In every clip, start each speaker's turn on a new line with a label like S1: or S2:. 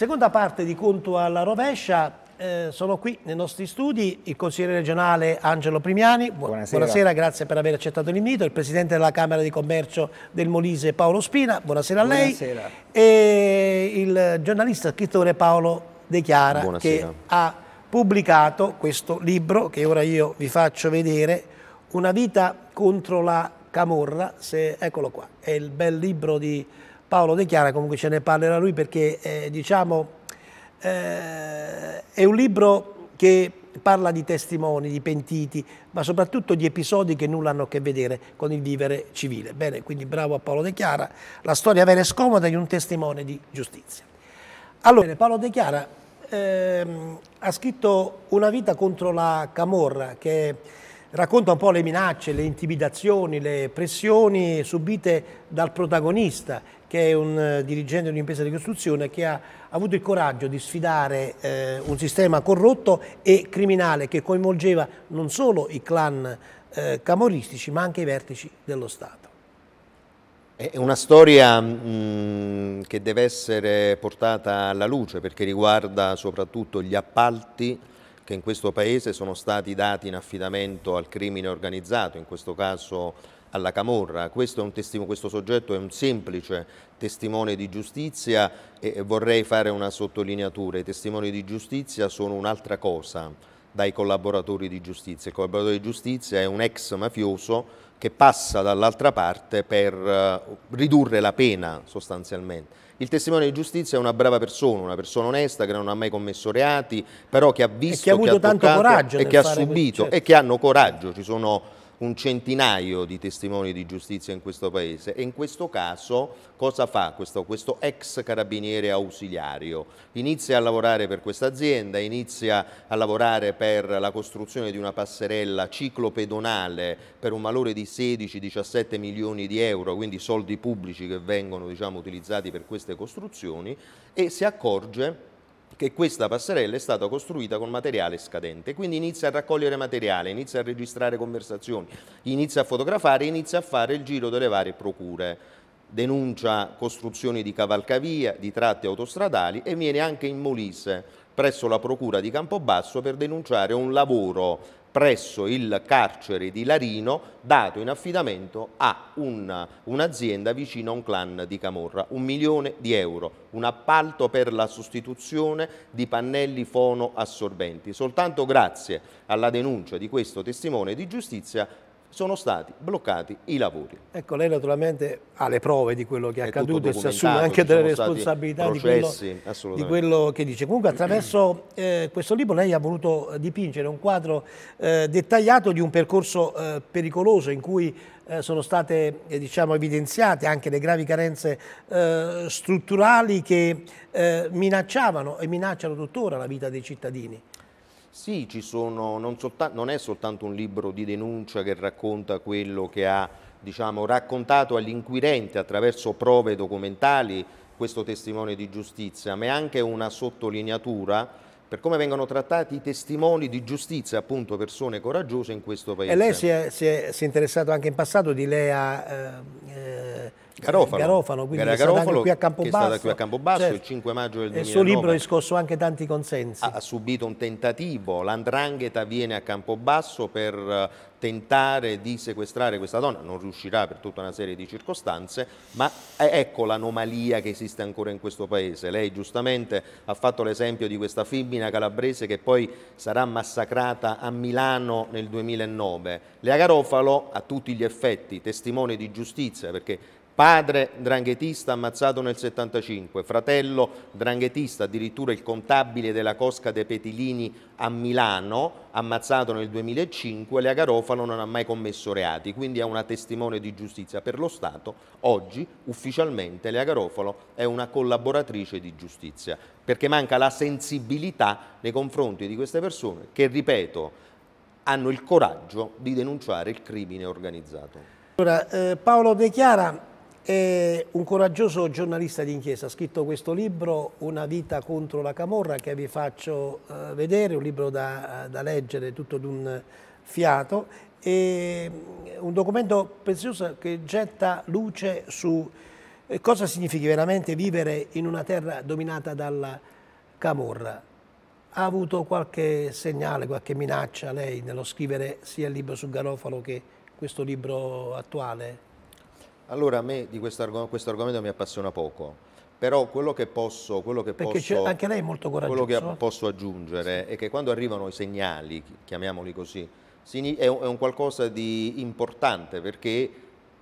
S1: Seconda parte di Conto alla rovescia, eh, sono qui nei nostri studi il consigliere regionale Angelo Primiani,
S2: buonasera. buonasera.
S1: grazie per aver accettato l'invito, il presidente della Camera di Commercio del Molise Paolo Spina, buonasera a lei, buonasera. e il giornalista e scrittore Paolo De Chiara buonasera. che ha pubblicato questo libro che ora io vi faccio vedere, Una vita contro la camorra, se, eccolo qua, è il bel libro di Paolo De Chiara comunque ce ne parlerà lui perché eh, diciamo, eh, è un libro che parla di testimoni, di pentiti, ma soprattutto di episodi che nulla hanno a che vedere con il vivere civile. Bene, quindi bravo a Paolo De Chiara, la storia vera e scomoda di un testimone di giustizia. Allora, Paolo De Chiara ehm, ha scritto Una vita contro la Camorra, che racconta un po' le minacce, le intimidazioni, le pressioni subite dal protagonista che è un eh, dirigente di un'impresa di costruzione che ha avuto il coraggio di sfidare eh, un sistema corrotto e criminale che coinvolgeva non solo i clan eh, camoristici ma anche i vertici dello Stato.
S2: È una storia mh, mm, che deve essere portata alla luce perché riguarda soprattutto gli appalti che in questo paese sono stati dati in affidamento al crimine organizzato, in questo caso alla Camorra. Questo, testimo, questo, soggetto è un semplice testimone di giustizia e vorrei fare una sottolineatura. I testimoni di giustizia sono un'altra cosa dai collaboratori di giustizia. Il collaboratore di giustizia è un ex mafioso che passa dall'altra parte per eh, ridurre la pena sostanzialmente. Il testimone di giustizia è una brava persona, una persona onesta che non ha mai commesso reati, però che ha visto, e che ha avuto che ha tanto coraggio e che ha subito certo. e che hanno coraggio. Ci sono un centinaio di testimoni di giustizia in questo Paese e in questo caso cosa fa questo, questo ex carabiniere ausiliario? Inizia a lavorare per questa azienda, inizia a lavorare per la costruzione di una passerella ciclopedonale per un valore di 16-17 milioni di euro, quindi soldi pubblici che vengono diciamo, utilizzati per queste costruzioni e si accorge che questa passerella è stata costruita con materiale scadente, quindi inizia a raccogliere materiale, inizia a registrare conversazioni, inizia a fotografare, inizia a fare il giro delle varie procure, denuncia costruzioni di cavalcavia, di tratti autostradali e viene anche in Molise presso la Procura di Campobasso per denunciare un lavoro presso il carcere di Larino dato in affidamento a un'azienda un vicino a un clan di Camorra, un milione di euro, un appalto per la sostituzione di pannelli fonoassorbenti. Soltanto grazie alla denuncia di questo testimone di giustizia sono stati bloccati i lavori.
S1: Ecco, lei naturalmente
S2: ha le prove di quello che è, accaduto e si assume anche delle responsabilità di, quello, di, quello,
S1: che dice. Comunque attraverso eh, questo libro lei ha voluto eh, dipingere un quadro eh, dettagliato di un percorso eh, pericoloso in cui eh, sono state eh, diciamo, evidenziate anche le gravi carenze strutturali che minacciavano e minacciano tuttora la vita dei cittadini.
S2: Sì, sono, non, non, è soltanto un libro di denuncia che racconta quello che ha diciamo, raccontato all'inquirente attraverso prove documentali questo testimone di giustizia, ma è anche una sottolineatura per come vengono trattati i testimoni di giustizia, appunto persone coraggiose in questo paese. E lei si è,
S1: si è, si è interessato anche in passato di Lea... Eh Garofano, Garofano quindi Gara Garofalo, qui a Campobasso, qui a Campobasso certo. il
S2: 5 maggio del 2009. Il suo libro ha riscosso anche tanti consensi. Ha, ha subito un tentativo, l'andrangheta viene a Campobasso per eh, tentare di sequestrare questa donna, non riuscirà per tutta una serie di circostanze, ma ecco l'anomalia che esiste ancora in questo paese. Lei giustamente ha fatto l'esempio di questa femmina calabrese che poi sarà massacrata a Milano nel 2009. Lea Garofalo a tutti gli effetti testimone di giustizia perché Padre dranghetista ammazzato nel 75, fratello dranghetista, addirittura il contabile della Cosca dei Petilini a Milano, ammazzato nel 2005, Lea Garofalo non ha mai commesso reati, quindi è una testimone di giustizia per lo Stato. Oggi ufficialmente Lea Garofalo è una collaboratrice di giustizia, perché manca la sensibilità nei confronti di queste persone che, ripeto, hanno il coraggio di denunciare il crimine organizzato.
S1: Allora, eh, Paolo De Chiara è un coraggioso giornalista d'inchiesta, ha scritto questo libro, Una vita contro la camorra, che vi faccio eh, vedere, un libro da, da leggere tutto d'un fiato, e mm, un documento prezioso che getta luce su eh, cosa significa veramente vivere in una terra dominata dalla camorra. Ha avuto qualche segnale, qualche minaccia lei nello scrivere sia il libro su Garofalo che questo libro attuale?
S2: Allora a me di questo argomento mi appassiona poco. Però quello che posso, quello che posso, anche lei è molto Quello che posso aggiungere sì. è che quando arrivano i segnali, chiamiamoli così, è un qualcosa di importante perché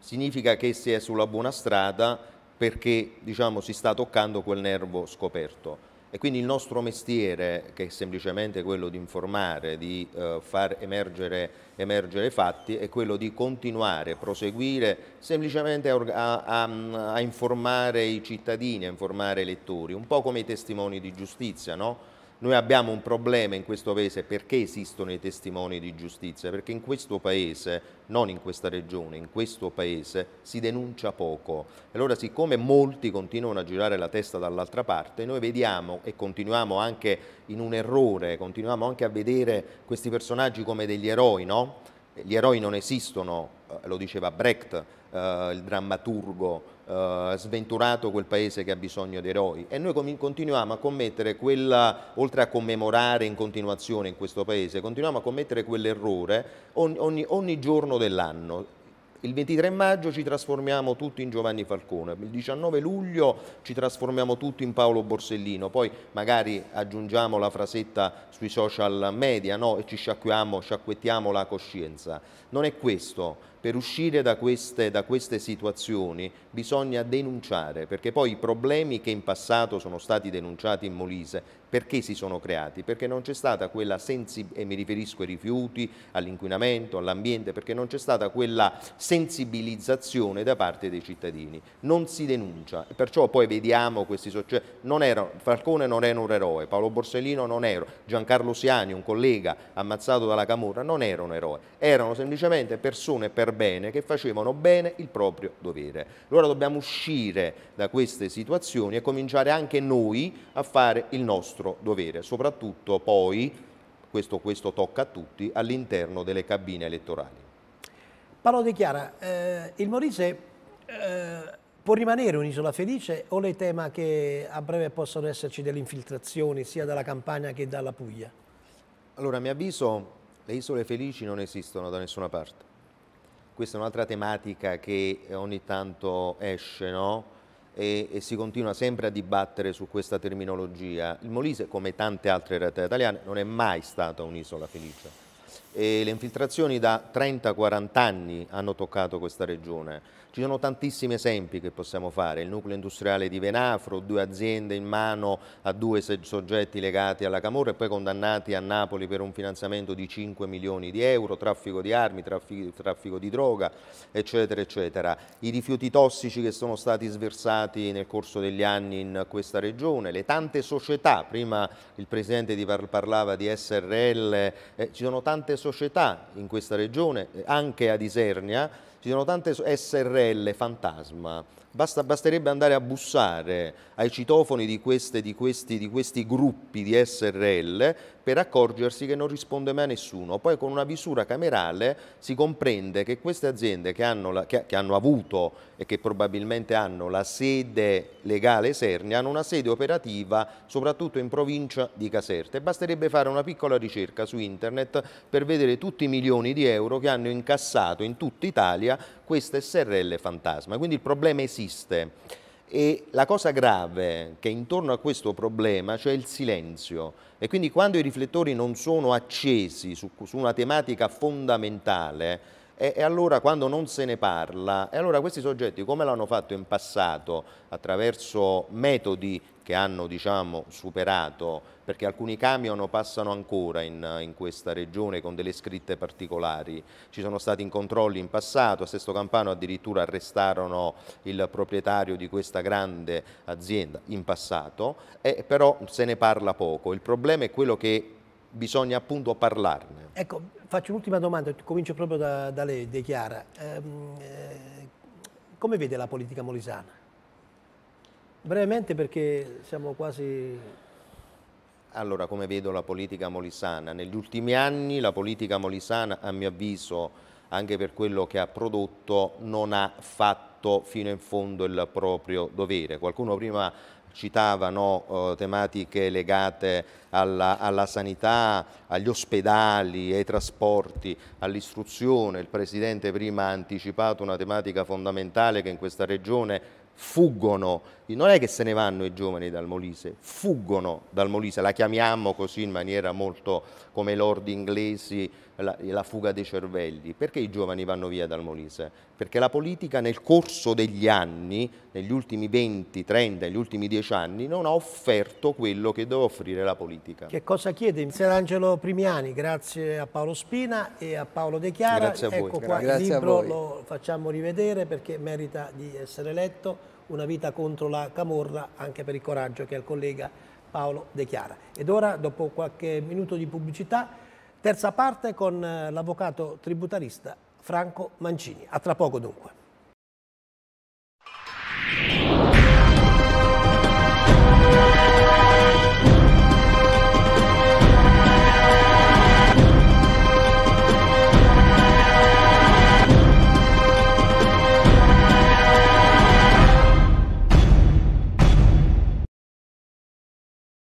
S2: significa che si è sulla buona strada perché diciamo, si sta toccando quel nervo scoperto. E quindi il nostro mestiere, che è semplicemente quello di informare, di eh, far emergere, emergere, fatti, è quello di continuare, proseguire, semplicemente a, a, a informare i cittadini, a informare i lettori, un po' come i testimoni di giustizia, no? Noi abbiamo un problema in questo Paese perché esistono i testimoni di giustizia, perché in questo Paese, non in questa regione, in questo Paese si denuncia poco. Allora siccome molti continuano a girare la testa dall'altra parte, noi vediamo e continuiamo anche in un errore, continuiamo anche a vedere questi personaggi come degli eroi, no? gli eroi non esistono, eh, lo diceva Brecht, eh, il drammaturgo, eh, sventurato quel paese che ha bisogno di eroi. E noi continuiamo a commettere quella, oltre a commemorare in continuazione in questo paese, continuiamo a commettere quell'errore ogni, ogni, ogni giorno dell'anno. Il 23 maggio ci trasformiamo tutti in Giovanni Falcone, il 19 luglio ci trasformiamo tutti in Paolo Borsellino, poi magari aggiungiamo la frasetta sui social media no? e ci sciacquiamo, sciacquettiamo la coscienza. Non è questo. Per uscire da queste, da queste situazioni bisogna denunciare, perché poi i problemi che in passato sono stati denunciati in Molise, perché si sono creati? Perché non c'è stata quella sensibilità, e mi riferisco ai rifiuti, all'inquinamento, all'ambiente, perché non c'è stata quella sensibilità sensibilizzazione da parte dei cittadini, non si denuncia, perciò poi vediamo questi soggetti, cioè, Falcone non era un eroe, Paolo Borsellino non era, Giancarlo Siani, un collega ammazzato dalla Camorra, non era un eroe, erano semplicemente persone per bene che facevano bene il proprio dovere. Allora dobbiamo uscire da queste situazioni e cominciare anche noi a fare il nostro dovere, soprattutto poi, questo, questo tocca a tutti, all'interno delle cabine elettorali.
S1: Parola chiara, eh, il Molise eh, può rimanere un'isola felice o lei tema che a breve possano esserci delle infiltrazioni sia dalla Campania che dalla Puglia?
S2: Allora, a mio avviso, le isole felici non esistono da nessuna parte. Questa è un'altra tematica che ogni tanto esce, no? e, e, si continua sempre a dibattere su questa terminologia. Il Molise, come tante altre realtà italiane, non è mai stata un'isola felice e le infiltrazioni da 30-40 anni hanno toccato questa regione. Ci sono tantissimi esempi che possiamo fare, il nucleo industriale di Venafro, due aziende in mano a due soggetti legati alla Camorra e poi condannati a Napoli per un finanziamento di 5 milioni di euro, traffico di armi, traffico, traffico di droga, eccetera, eccetera. I rifiuti tossici che sono stati sversati nel corso degli anni in questa regione, le tante società, prima il Presidente parlava di SRL, eh, ci sono tante società società in questa regione, eh, anche ad Isernia, ci sono tante SRL fantasma, Basta, basterebbe andare a bussare ai citofoni di, queste, di, questi, di, questi, gruppi di SRL per accorgersi che non risponde mai a nessuno. Poi con una visura camerale si comprende che queste aziende che hanno, la, che, che hanno avuto e che probabilmente hanno la sede legale Sernia hanno una sede operativa soprattutto in provincia di Caserta e basterebbe fare una piccola ricerca su internet per vedere tutti i milioni di euro che hanno incassato in tutta Italia Repubblica, questa SRL fantasma. Quindi il problema esiste. E la cosa grave che intorno a questo problema c'è cioè il silenzio e quindi quando i riflettori non sono accesi su, su una tematica fondamentale e, e, allora quando non se ne parla, e allora questi soggetti come l'hanno fatto in passato attraverso metodi che hanno diciamo, superato, perché alcuni camion passano ancora in, in, questa regione con delle scritte particolari. Ci sono stati incontrolli in passato, a Sesto Campano addirittura arrestarono il proprietario di questa grande azienda in passato, eh, però se ne parla poco. Il problema è quello che bisogna appunto parlarne.
S1: Ecco, faccio un'ultima domanda, comincio proprio da, da lei, De Chiara. Ehm, eh, come vede la politica molisana? Brevemente perché siamo quasi...
S2: Allora, come vedo la politica molisana? Negli ultimi anni la politica molisana, a mio avviso, anche per quello che ha prodotto, non ha fatto fino in fondo il proprio dovere. Qualcuno prima citava eh, tematiche legate alla, alla, sanità, agli ospedali, ai trasporti, all'istruzione. Il Presidente prima ha anticipato una tematica fondamentale che in questa Regione fuggono, non è che se ne vanno i giovani dal Molise, fuggono dal Molise, la chiamiamo così in maniera molto come i lordi inglesi, la, la, fuga dei cervelli. Perché i giovani vanno via dal Molise? Perché la politica nel corso degli anni, negli ultimi 20, 30, negli ultimi 10 anni, non ha offerto quello che deve offrire la politica. Che
S1: cosa chiede? Angelo Primiani, grazie a Paolo Spina e a Paolo De Chiara. Grazie a voi. Ecco qua grazie il libro lo facciamo rivedere perché merita di essere letto. Una vita contro la camorra anche per il coraggio che ha il collega Paolo De Chiara. Ed ora, dopo qualche minuto di pubblicità, Terza parte con eh, l'avvocato tributarista Franco Mancini. A tra poco dunque.